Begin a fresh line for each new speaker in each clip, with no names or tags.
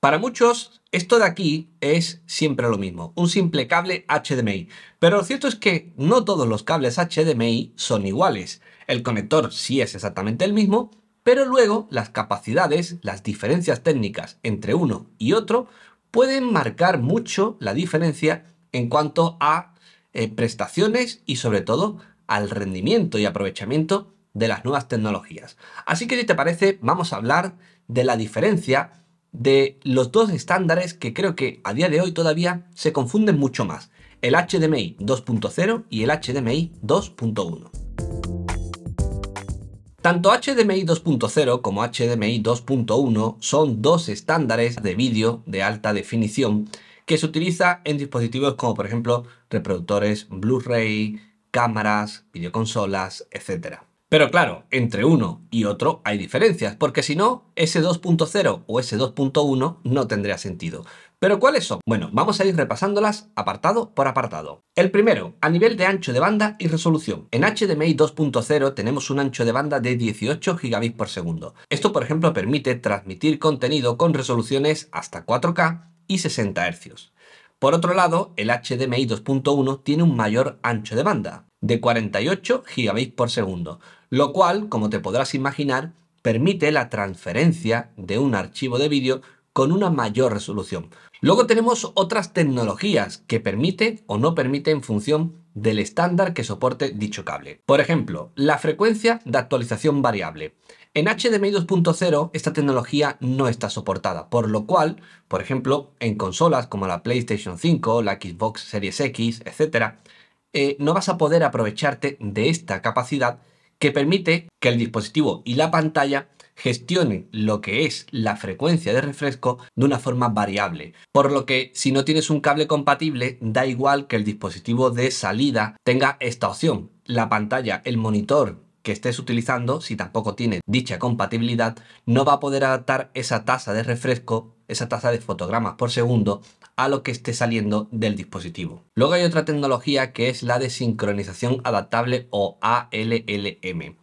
Para muchos, esto de aquí es siempre lo mismo, un simple cable HDMI. Pero lo cierto es que no todos los cables HDMI son iguales. El conector sí es exactamente el mismo, pero luego las capacidades, las diferencias técnicas entre uno y otro pueden marcar mucho la diferencia en cuanto a eh, prestaciones y sobre todo al rendimiento y aprovechamiento de las nuevas tecnologías. Así que si te parece, vamos a hablar de la diferencia de los dos estándares que creo que a día de hoy todavía se confunden mucho más, el HDMI 2.0 y el HDMI 2.1. Tanto HDMI 2.0 como HDMI 2.1 son dos estándares de vídeo de alta definición que se utiliza en dispositivos como por ejemplo reproductores Blu-ray, cámaras, videoconsolas, etc. Pero claro, entre uno y otro hay diferencias, porque si no, ese 2.0 o ese 2.1 no tendría sentido. ¿Pero cuáles son? Bueno, vamos a ir repasándolas apartado por apartado. El primero, a nivel de ancho de banda y resolución. En HDMI 2.0 tenemos un ancho de banda de 18 Gbps. por segundo. Esto, por ejemplo, permite transmitir contenido con resoluciones hasta 4K y 60 Hz. Por otro lado, el HDMI 2.1 tiene un mayor ancho de banda, de 48 Gbps. por segundo, lo cual, como te podrás imaginar, permite la transferencia de un archivo de vídeo con una mayor resolución. Luego tenemos otras tecnologías que permiten o no permiten en función del estándar que soporte dicho cable. Por ejemplo, la frecuencia de actualización variable. En HDMI 2.0 esta tecnología no está soportada, por lo cual, por ejemplo, en consolas como la PlayStation 5, la Xbox Series X, etc., eh, no vas a poder aprovecharte de esta capacidad que permite que el dispositivo y la pantalla gestionen lo que es la frecuencia de refresco de una forma variable, por lo que si no tienes un cable compatible, da igual que el dispositivo de salida tenga esta opción. La pantalla, el monitor que estés utilizando, si tampoco tiene dicha compatibilidad, no va a poder adaptar esa tasa de refresco, esa tasa de fotogramas por segundo, a lo que esté saliendo del dispositivo. Luego hay otra tecnología que es la de sincronización adaptable o ALLM.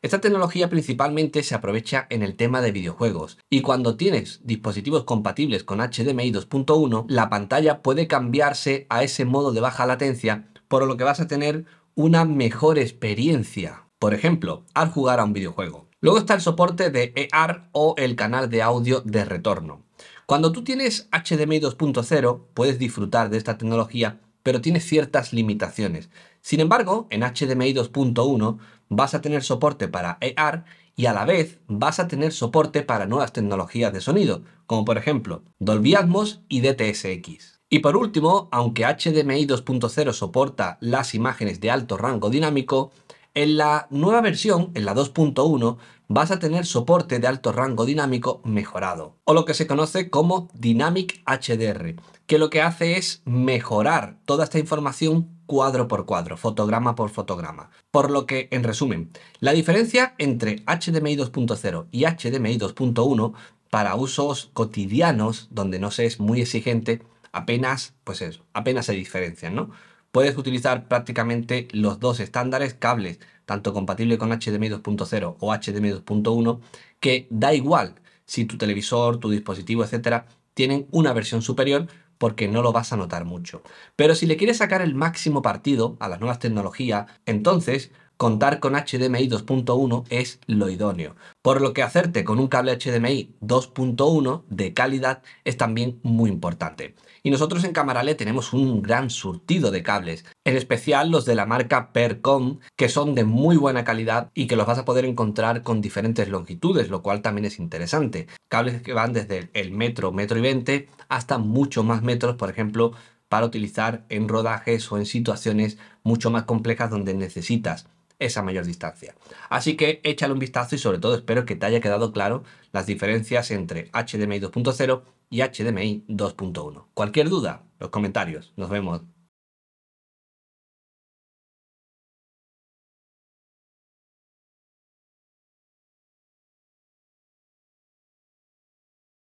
Esta tecnología principalmente se aprovecha en el tema de videojuegos y cuando tienes dispositivos compatibles con HDMI 2.1, la pantalla puede cambiarse a ese modo de baja latencia, por lo que vas a tener una mejor experiencia por ejemplo, al jugar a un videojuego. Luego está el soporte de EAR o el canal de audio de retorno. Cuando tú tienes HDMI 2.0 puedes disfrutar de esta tecnología, pero tiene ciertas limitaciones. Sin embargo, en HDMI 2.1 vas a tener soporte para EAR y a la vez vas a tener soporte para nuevas tecnologías de sonido, como por ejemplo Dolby Atmos y DTSX. Y por último, aunque HDMI 2.0 soporta las imágenes de alto rango dinámico, en la nueva versión, en la 2.1, vas a tener soporte de alto rango dinámico mejorado, o lo que se conoce como Dynamic HDR, que lo que hace es mejorar toda esta información cuadro por cuadro, fotograma por fotograma. Por lo que, en resumen, la diferencia entre HDMI 2.0 y HDMI 2.1 para usos cotidianos, donde no se es muy exigente, apenas, pues eso, apenas se diferencian, ¿no? Puedes utilizar prácticamente los dos estándares cables, tanto compatible con HDMI 2.0 o HDMI 2.1, que da igual si tu televisor, tu dispositivo, etcétera, tienen una versión superior porque no lo vas a notar mucho. Pero si le quieres sacar el máximo partido a las nuevas tecnologías, entonces contar con HDMI 2.1 es lo idóneo, por lo que hacerte con un cable HDMI 2.1 de calidad es también muy importante. Y nosotros en Camarale tenemos un gran surtido de cables, en especial los de la marca Percom, que son de muy buena calidad y que los vas a poder encontrar con diferentes longitudes, lo cual también es interesante. Cables que van desde el metro, metro y veinte, hasta mucho más metros, por ejemplo, para utilizar en rodajes o en situaciones mucho más complejas donde necesitas esa mayor distancia. Así que échale un vistazo y sobre todo espero que te haya quedado claro las diferencias entre HDMI 2.0 y HDMI 2.1. Cualquier duda, los comentarios. Nos vemos.